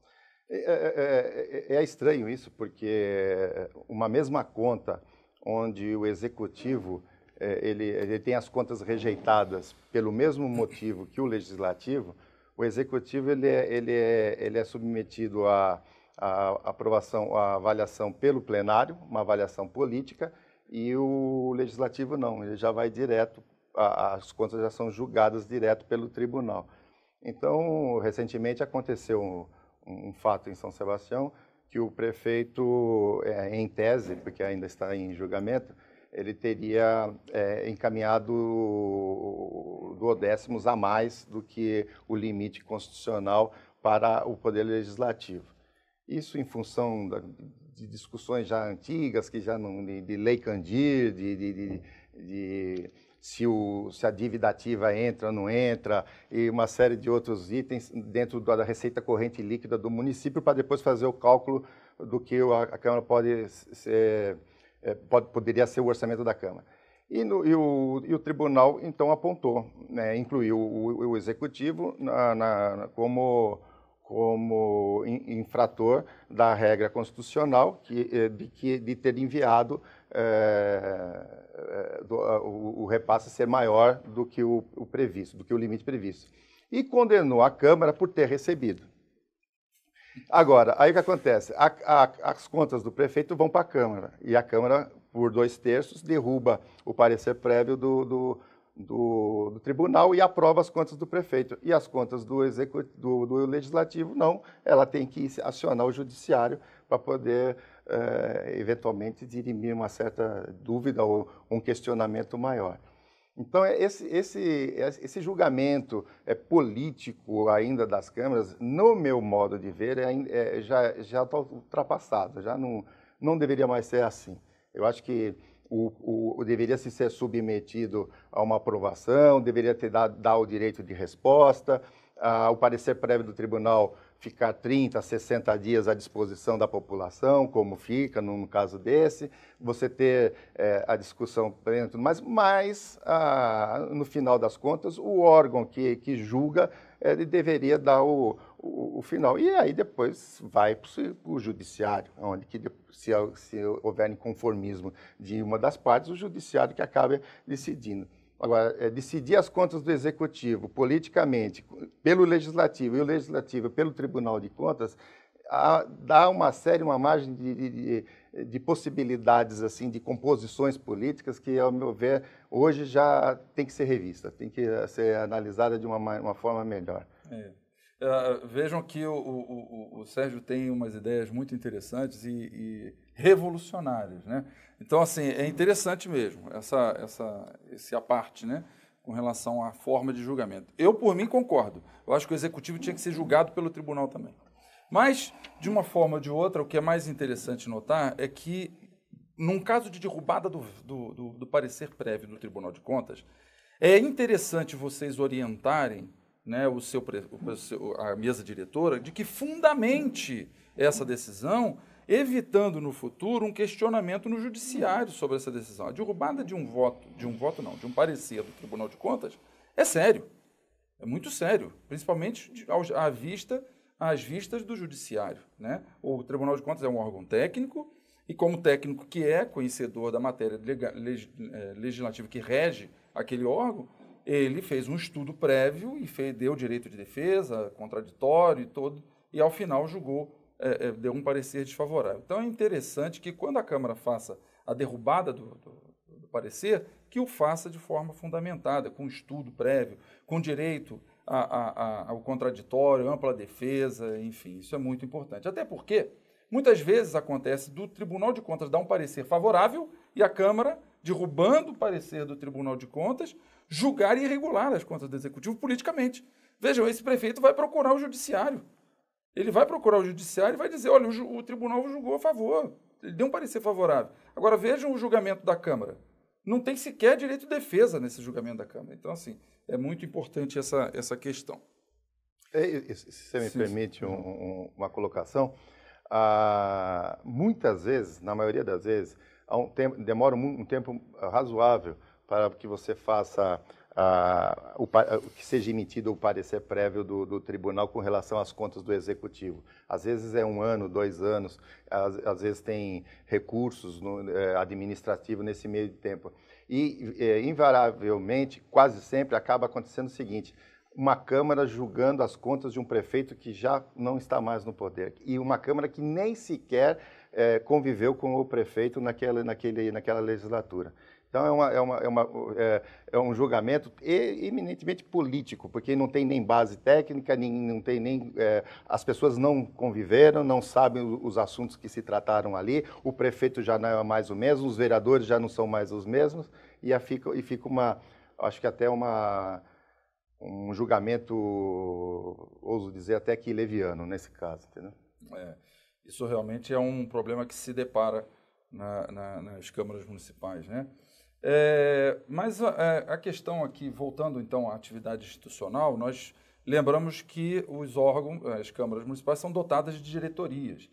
É, é, é, é, é estranho isso, porque uma mesma conta onde o executivo é, ele, ele tem as contas rejeitadas pelo mesmo motivo que o legislativo, o executivo ele é, ele é, ele é submetido à, à aprovação, à avaliação pelo plenário, uma avaliação política, e o legislativo não, ele já vai direto as contas já são julgadas direto pelo tribunal. Então, recentemente aconteceu um, um fato em São Sebastião que o prefeito, é, em tese, porque ainda está em julgamento, ele teria é, encaminhado duodécimos a mais do que o limite constitucional para o Poder Legislativo. Isso em função da, de discussões já antigas, que já não, de, de lei Candir, de, de, de se, o, se a dívida ativa entra ou não entra, e uma série de outros itens dentro da receita corrente líquida do município, para depois fazer o cálculo do que a, Câmara pode, ser, é, é, pode poderia ser o orçamento da Câmara. E, no, e, o, e, o, tribunal, então, apontou, né, incluiu o, o executivo na, na, como, como infrator da regra constitucional que, é, de, que, de ter enviado é, do, ah, o, o, repasse ser maior do que o, o previsto, do que o limite previsto. E condenou a Câmara por ter recebido. Agora, aí o que acontece? A, a, as contas do prefeito vão para a Câmara. E a Câmara, por dois terços, derruba o parecer prévio do, do, do, do tribunal e aprova as contas do prefeito. E as contas do, execut, do, do legislativo, não. Ela tem que acionar o judiciário para poder eh, eventualmente dirimir uma certa dúvida ou um questionamento maior. Então, é esse, esse, é, esse julgamento é, político ainda das câmaras, no meu modo de ver, é, é já está ultrapassado, já não, não deveria mais ser assim. Eu acho que o, o, o, deveria se ser submetido a uma aprovação, deveria ter dado, dar o direito de resposta, ah, o parecer prévio do tribunal ficar 30, 60 dias à disposição da população, como fica num caso desse, você ter é, a discussão plena, mas, mas ah, no final das contas, o órgão que, que julga ele deveria dar o, o, o, final. E aí depois vai para o judiciário, onde que se, se houver inconformismo de uma das partes, o judiciário que acaba decidindo. Agora, é, decidir as contas do Executivo politicamente, pelo Legislativo e o Legislativo pelo Tribunal de Contas, a, dá uma série, uma margem de, de, de, possibilidades, assim, de composições políticas que, ao meu ver, hoje já tem que ser revista, tem que eh, ser analisada de uma, uma forma melhor. É. Uh, vejam que o, o, o, o, Sérgio tem umas ideias muito interessantes e, e revolucionárias. Né? Então, assim, é interessante mesmo essa, essa, esse a parte, né? com relação à forma de julgamento. Eu, por mim, concordo. Eu acho que o executivo tinha que ser julgado pelo tribunal também. Mas, de uma forma ou de outra, o que é mais interessante notar é que, num caso de derrubada do, do, do, do parecer prévio do Tribunal de Contas, é interessante vocês orientarem né, o seu, o, a mesa diretora de que fundamente essa decisão evitando no futuro um questionamento no judiciário sobre essa decisão. A derrubada de um voto, de um voto não, de um parecer do Tribunal de Contas é sério. É muito sério, principalmente à vista às vistas do judiciário, né? O Tribunal de Contas é um órgão técnico e como técnico que é conhecedor da matéria é, legislativa que rege aquele órgão, ele fez um estudo prévio e fez, deu direito de defesa, contraditório e todo, e ao final julgou é, é, deu um parecer desfavorável. Então é interessante que quando a Câmara faça a derrubada do, do, do parecer, que o faça de forma fundamentada, com estudo prévio, com direito a, a, a, ao contraditório, ampla defesa, enfim, isso é muito importante. Até porque muitas vezes acontece do Tribunal de Contas dar um parecer favorável e a Câmara, derrubando o parecer do Tribunal de Contas, julgar irregular as contas do Executivo politicamente. Vejam, esse prefeito vai procurar o Judiciário ele vai procurar o judiciário e vai dizer: olha, o, o tribunal julgou a favor, ele deu um parecer favorável. Agora vejam o julgamento da Câmara. Não tem sequer direito de defesa nesse julgamento da Câmara. Então, assim, é muito importante essa, essa questão. É, se você me sim, permite sim. Um, um, uma colocação, ah, muitas vezes, na maioria das vezes, um tempo, demora um, tempo razoável para que você faça ah, o, que seja emitido o parecer prévio do, do, tribunal com relação às contas do executivo. Às vezes é um ano, dois anos, às, às vezes tem recursos no, eh, é, administrativos nesse meio de tempo. E, eh, invariavelmente, quase sempre, acaba acontecendo o seguinte: uma Câmara julgando as contas de um prefeito que já não está mais no poder, e uma Câmara que nem sequer eh, conviveu com o prefeito naquela, naquele, naquela legislatura. Então, é, uma, é, uma, é, uma, é, é um julgamento eminentemente político, porque não tem nem base técnica, nem, não tem nem. É, as pessoas não conviveram, não sabem os assuntos que se trataram ali, o prefeito já não é mais o mesmo, os vereadores já não são mais os mesmos, e, a fica, e fica uma. Acho que até uma um julgamento, ouso dizer, até que leviano nesse caso, entendeu? É, isso realmente é um problema que se depara na, na, nas câmaras municipais, né? É, mas a, é, a, questão aqui, voltando então à atividade institucional, nós lembramos que os órgãos, as câmaras municipais, são dotadas de diretorias.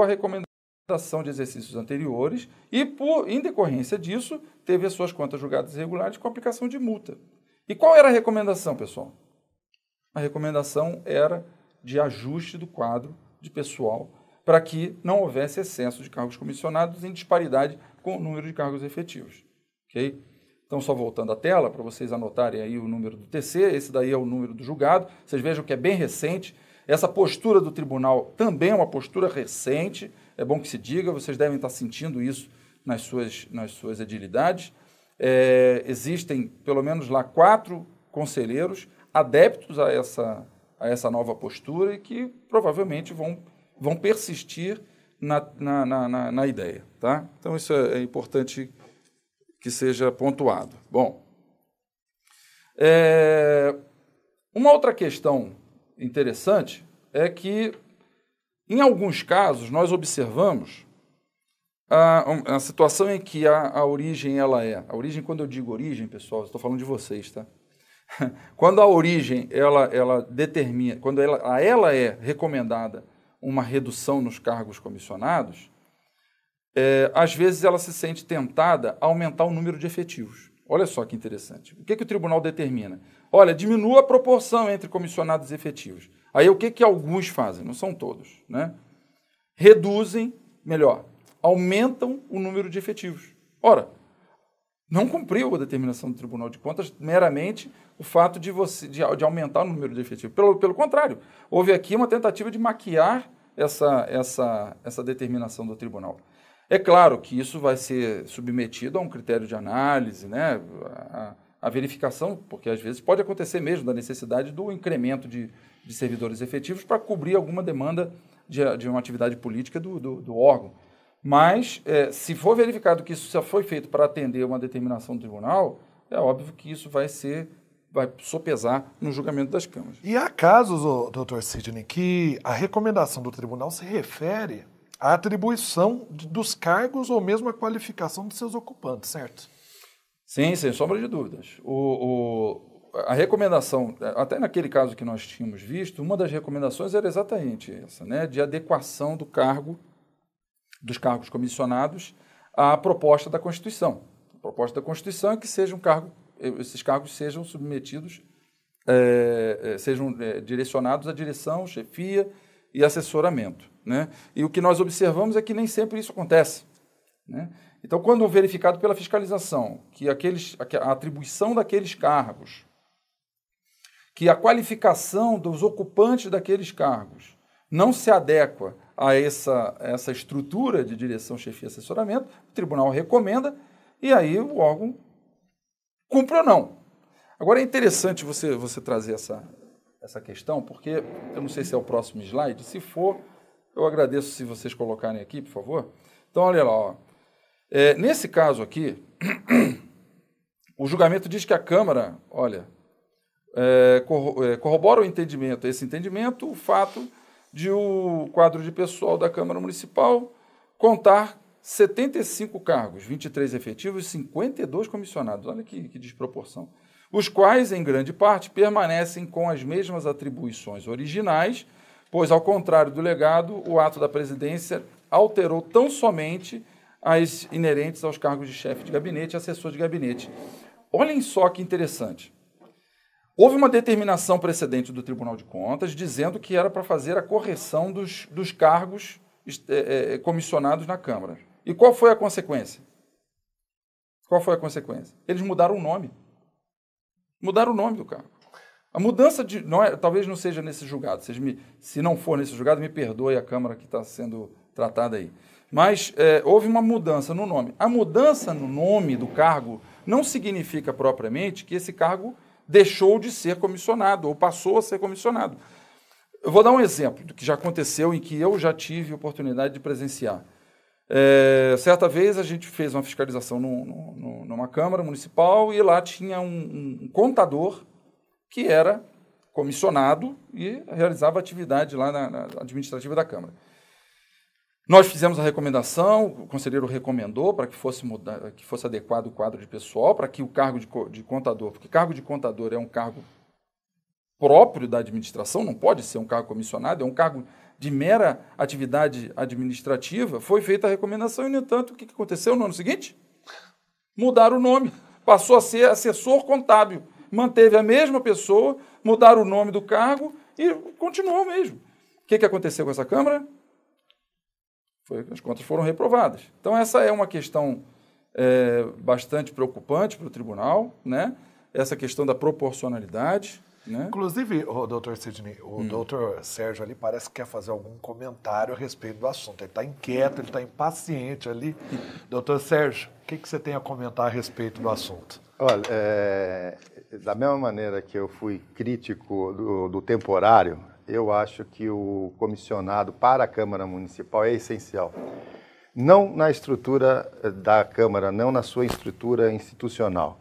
com a recomendação de exercícios anteriores e, por, em decorrência disso, teve as suas contas julgadas irregulares com aplicação de multa. E qual era a recomendação, pessoal? A recomendação era de ajuste do quadro de pessoal para que não houvesse excesso de cargos comissionados em disparidade com o número de cargos efetivos. Ok? Então, só voltando à tela, para vocês anotarem aí o número do TC, esse daí é o número do julgado. Vocês vejam que é bem recente, essa postura do tribunal também é uma postura recente, é bom que se diga, vocês devem estar sentindo isso nas suas, nas suas edilidades. É, existem, pelo menos lá, quatro conselheiros adeptos a essa, a essa nova postura e que provavelmente vão, vão persistir na, na, na, na ideia. Tá? Então, isso é, é importante que seja pontuado. Bom, é, uma outra questão interessante é que, em alguns casos, nós observamos a, a situação em que a, a origem ela é. A origem, quando eu digo origem, pessoal, estou falando de vocês, tá? quando a origem ela, ela determina, quando ela, a ela é recomendada uma redução nos cargos comissionados, é, às vezes ela se sente tentada a aumentar o número de efetivos. Olha só que interessante. O que, que o tribunal determina? Olha, diminua a proporção entre comissionados e efetivos. Aí o que, que alguns fazem? Não são todos, né? Reduzem, melhor, aumentam o número de efetivos. Ora, não cumpriu a determinação do Tribunal de Contas meramente o fato de você de, de aumentar o número de efetivos. Pelo, pelo contrário, houve aqui uma tentativa de maquiar essa, essa, essa determinação do tribunal. É claro que isso vai ser submetido a um critério de análise, né? A, a verificação, porque às vezes pode acontecer mesmo da necessidade do incremento de, de servidores efetivos para cobrir alguma demanda de, de uma atividade política do, do, do órgão. Mas, é, se for verificado que isso já foi feito para atender uma determinação do tribunal, é óbvio que isso vai ser vai sopesar no julgamento das câmaras. E há casos, doutor Sidney, que a recomendação do tribunal se refere à atribuição dos cargos ou mesmo à qualificação de seus ocupantes, certo? Sim, sem sombra de dúvidas. O, o, a recomendação, até naquele caso que nós tínhamos visto, uma das recomendações era exatamente essa, né, de adequação do cargo, dos cargos comissionados, à proposta da Constituição. A proposta da Constituição é que seja um cargo, é, esses cargos sejam submetidos, é, é, sejam é, direcionados à direção, chefia e assessoramento. Né? E o que nós observamos é que nem sempre isso acontece. Né? Então, quando é verificado pela fiscalização que aqueles, a atribuição daqueles cargos, que a qualificação dos ocupantes daqueles cargos não se adequa a essa, essa estrutura de direção, chefia e assessoramento, o tribunal recomenda e aí o órgão cumpre ou não. Agora é interessante você, você trazer essa, essa questão, porque eu não sei se é o próximo slide, se for, eu agradeço se vocês colocarem aqui, por favor. Então, olha lá, ó. É, nesse caso aqui, o julgamento diz que a Câmara, olha, é, é, corrobora o entendimento, esse entendimento, o fato de o quadro de pessoal da Câmara Municipal contar 75 cargos, 23 efetivos e 52 comissionados. Olha que, que desproporção. Os quais, em grande parte, permanecem com as mesmas atribuições originais, pois, ao contrário do legado, o ato da presidência alterou tão somente as inerentes aos cargos de chefe de gabinete e assessor de gabinete. Olhem só que interessante. Houve uma determinação precedente do Tribunal de Contas dizendo que era para fazer a correção dos, dos cargos é, é, comissionados na Câmara. E qual foi a consequência? Qual foi a consequência? Eles mudaram o nome. Mudaram o nome do cargo. A mudança de. Não é, talvez não seja nesse julgado. Vocês me, se não for nesse julgado, me perdoe a Câmara que está sendo tratada aí. Mas é, houve uma mudança no nome. A mudança no nome do cargo não significa propriamente que esse cargo deixou de ser comissionado ou passou a ser comissionado. Eu vou dar um exemplo do que já aconteceu e que eu já tive oportunidade de presenciar. É, certa vez a gente fez uma fiscalização no, no, numa Câmara Municipal e lá tinha um, um contador que era comissionado e realizava atividade lá na, na administrativa da Câmara. Nós fizemos a recomendação, o conselheiro recomendou para que fosse, que fosse adequado o quadro de pessoal, para que o cargo de, de contador, porque cargo de contador é um cargo próprio da administração, não pode ser um cargo comissionado, é um cargo de mera atividade administrativa. Foi feita a recomendação e, no entanto, o que aconteceu no ano seguinte? Mudaram o nome, passou a ser assessor contábil. Manteve a mesma pessoa, mudaram o nome do cargo e continuou mesmo. O que aconteceu com essa Câmara? Foi, as contas foram reprovadas. Então, essa é uma questão é, bastante preocupante para o tribunal, né? essa questão da proporcionalidade. Né? Inclusive, o doutor Sidney, o hum. doutor Sérgio ali parece que quer fazer algum comentário a respeito do assunto. Ele está inquieto, ele está impaciente ali. doutor Sérgio, o que, que, você tem a comentar a respeito do assunto? Olha, é, da mesma maneira que eu fui crítico do, do temporário, eu acho que o comissionado para a Câmara Municipal é essencial. Não na estrutura eh, da Câmara, não na sua estrutura institucional,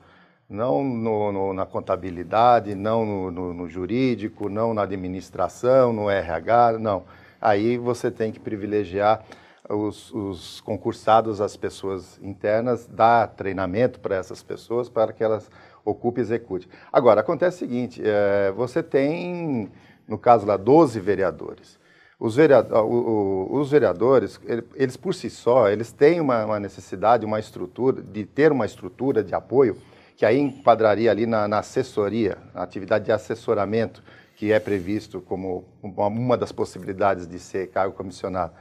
não no, no, na contabilidade, não no, no, jurídico, não na administração, no RH, não. Aí você tem que privilegiar os, os concursados, as pessoas internas, dar treinamento para essas pessoas para que elas ocupem e executem. Agora, acontece o seguinte: é, você tem no caso lá, 12 vereadores. Os, vereador, ah, o, o, os vereadores, eles por si só, eles têm uma, uma, necessidade, uma estrutura, de ter uma estrutura de apoio que aí enquadraria ali na, na assessoria, na atividade de assessoramento, que é previsto como uma das possibilidades de ser cargo comissionado.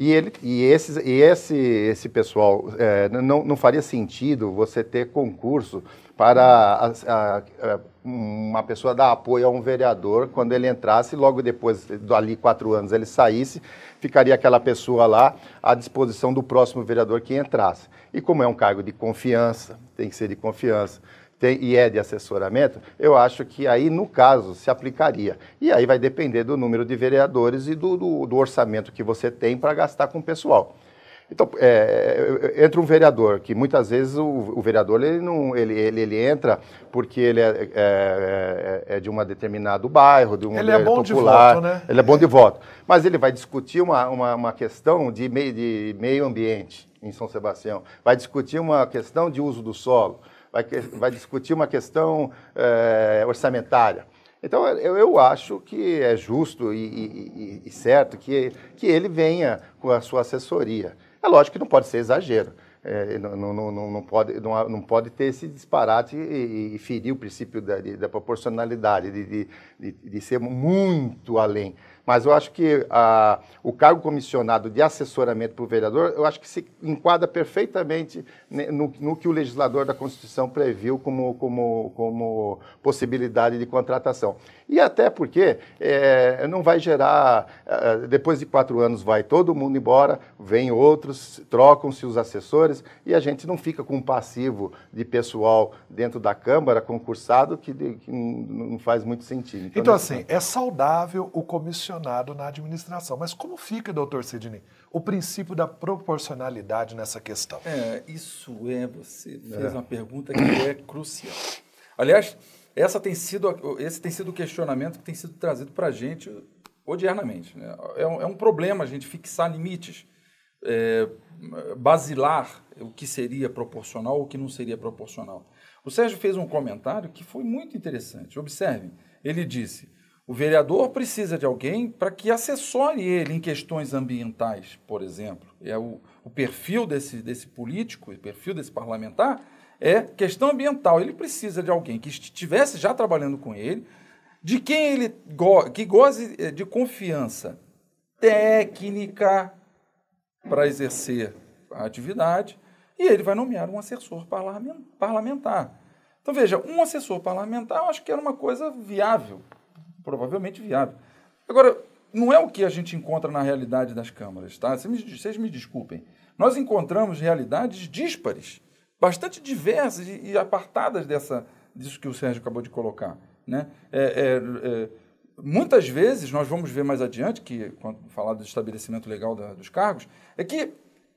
E, ele, e, esses, e esse, esse pessoal, é, não, não faria sentido você ter concurso para a, a, a, uma pessoa dar apoio a um vereador quando ele entrasse, logo depois, dali quatro anos, ele saísse, ficaria aquela pessoa lá à disposição do próximo vereador que entrasse. E como é um cargo de confiança, tem que ser de confiança tem, e é de assessoramento, eu acho que aí, no caso, se aplicaria. E aí vai depender do número de vereadores e do, do, do orçamento que você tem para gastar com o pessoal. Então, é, é, entra um vereador, que muitas vezes o, o vereador ele, não, ele, ele, ele, entra porque ele é, é, é, é de um determinado bairro, de um ele é bom popular, de voto, né? Ele é bom de voto. Mas ele vai discutir uma, uma, uma questão de meio, de meio ambiente em São Sebastião, vai discutir uma questão de uso do solo vai, vai discutir uma questão é, orçamentária. Então, eu, eu, acho que é justo e, e, e, certo que, que ele venha com a sua assessoria. É lógico que não pode ser exagero. É, não, não, não, não, pode, não, não pode ter esse disparate e, e ferir o princípio da, de, da proporcionalidade, de, de, de, ser muito além mas eu acho que a, ah, o cargo comissionado de assessoramento para o vereador, eu acho que se enquadra perfeitamente no, no, que o legislador da Constituição previu como, como, como possibilidade de contratação. E até porque é, não vai gerar, é, depois de quatro anos vai todo mundo embora, vem outros, trocam-se os assessores e a gente não fica com um passivo de pessoal dentro da Câmara concursado que, que não faz muito sentido. Então, então assim, é saudável o comissionado na administração. Mas como fica, doutor Sidney, o princípio da proporcionalidade nessa questão? É, isso é, você fez é. uma pergunta que é crucial. Aliás, essa tem sido, esse tem sido o questionamento que tem sido trazido para a gente odiernamente. Né? É, um, é, um, problema a gente fixar limites, é, basilar o que seria proporcional ou o que não seria proporcional. O Sérgio fez um comentário que foi muito interessante. Observe, ele disse: o vereador precisa de alguém para que assessore ele em questões ambientais, por exemplo. É o, o perfil desse, desse político, o perfil desse parlamentar é questão ambiental. Ele precisa de alguém que estivesse já trabalhando com ele, de quem ele go que goze eh, de confiança técnica para exercer a atividade, e ele vai nomear um assessor parlamentar. Então veja, um assessor parlamentar eu acho que era uma coisa viável provavelmente viável. Agora, não é o que a gente encontra na realidade das câmaras, tá? Vocês me, desculpem. Nós encontramos realidades díspares, bastante diversas e, apartadas dessa, disso que o Sérgio acabou de colocar. Né? É, é, é, muitas vezes, nós vamos ver mais adiante, que quando falar do estabelecimento legal da, dos cargos, é que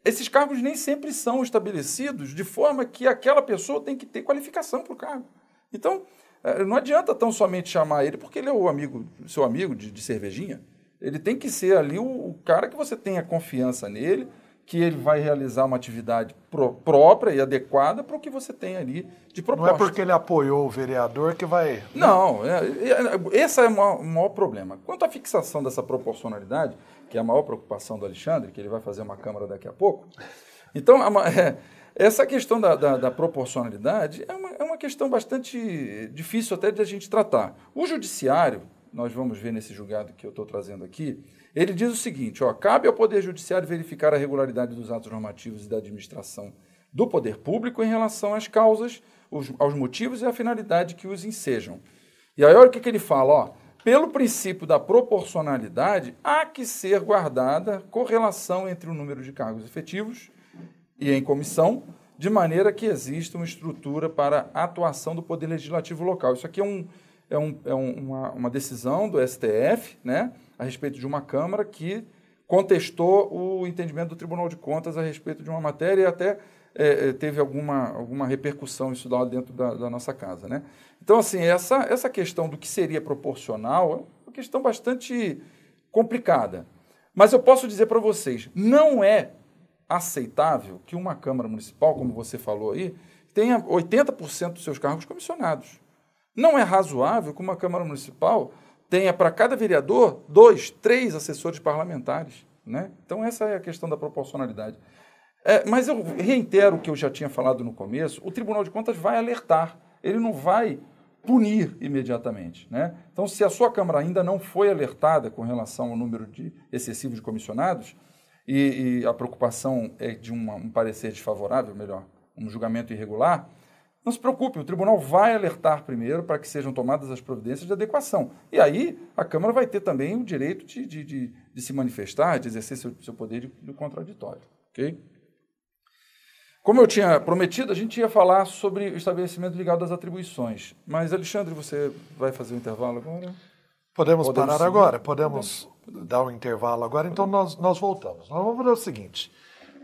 esses cargos nem sempre são estabelecidos de forma que aquela pessoa tem que ter qualificação para o cargo. Então, é, não adianta tão somente chamar ele porque ele é o amigo, seu amigo de, de cervejinha. Ele tem que ser ali o, o, cara que você tenha confiança nele, que ele vai realizar uma atividade pro, própria e adequada para o que você tem ali de proposta. Não é porque ele apoiou o vereador que vai. Né? Não, é, é, é, esse é o maior, o maior problema. Quanto à fixação dessa proporcionalidade, que é a maior preocupação do Alexandre, que ele vai fazer uma Câmara daqui a pouco. Então, é, é essa questão da, da, da proporcionalidade é uma, é uma questão bastante difícil até de a gente tratar. O judiciário, nós vamos ver nesse julgado que eu estou trazendo aqui, ele diz o seguinte: ó, cabe ao Poder Judiciário verificar a regularidade dos atos normativos e da administração do poder público em relação às causas, os, aos motivos e à finalidade que os ensejam. E aí, olha o que, que ele fala: ó, pelo princípio da proporcionalidade, há que ser guardada correlação entre o número de cargos efetivos e em comissão, de maneira que exista uma estrutura para atuação do Poder Legislativo local. Isso aqui é, um, é, um, é uma, uma decisão do STF né, a respeito de uma Câmara que contestou o entendimento do Tribunal de Contas a respeito de uma matéria e até é, é, teve alguma, alguma repercussão isso lá dentro da, da, nossa casa. Né? Então, assim, essa, essa questão do que seria proporcional é uma questão bastante complicada. Mas eu posso dizer para vocês, não é aceitável que uma Câmara Municipal, como você falou aí, tenha 80% dos seus cargos comissionados. Não é razoável que uma Câmara Municipal tenha para cada vereador dois, três assessores parlamentares. Né? Então, essa é a questão da proporcionalidade. É, mas eu reitero o que eu já tinha falado no começo: o Tribunal de Contas vai alertar, ele não vai punir imediatamente. Né? Então, se a sua Câmara ainda não foi alertada com relação ao número de excessivo de comissionados, e, e a preocupação é de uma, um parecer desfavorável, melhor, um julgamento irregular, não se preocupe, o tribunal vai alertar primeiro para que sejam tomadas as providências de adequação. E aí a Câmara vai ter também o direito de, de, de, de se manifestar, de exercer seu, seu poder de, contraditório. Okay? Como eu tinha prometido, a gente ia falar sobre o estabelecimento ligado às atribuições. Mas, Alexandre, você vai fazer o intervalo agora? Podemos, Podemos parar seguir? agora. Podemos, Podemos dar um intervalo agora, então nós, nós voltamos. Nós vamos fazer o seguinte: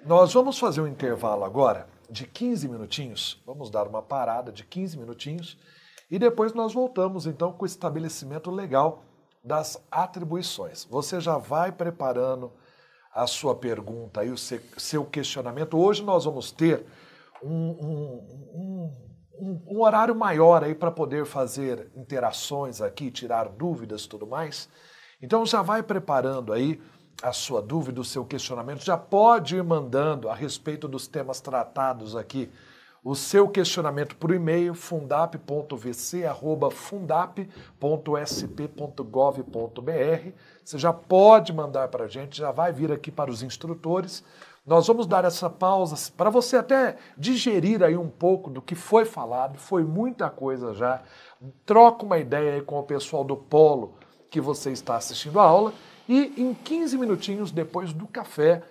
nós vamos fazer um intervalo agora de 15 minutinhos, vamos dar uma parada de 15 minutinhos e depois nós voltamos então com o estabelecimento legal das atribuições. Você já vai preparando a sua pergunta e o seu questionamento. Hoje nós vamos ter um, um, um, um horário maior aí para poder fazer interações aqui, tirar dúvidas e tudo mais. Então já vai preparando aí a sua dúvida, o seu questionamento, já pode ir mandando a respeito dos temas tratados aqui o seu questionamento por e-mail fundap.vc@fundap.sp.gov.br. Você já pode mandar para a gente, já vai vir aqui para os instrutores. Nós vamos dar essa pausa para você até digerir aí um pouco do que foi falado, foi muita coisa já. Troca uma ideia aí com o pessoal do Polo que você está assistindo a aula e em 15 minutinhos depois do café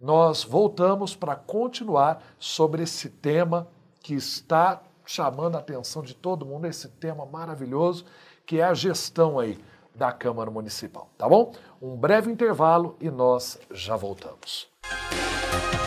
nós voltamos para continuar sobre esse tema que está chamando a atenção de todo mundo, esse tema maravilhoso que é a gestão aí da Câmara Municipal, tá bom? Um breve intervalo e nós já voltamos. Música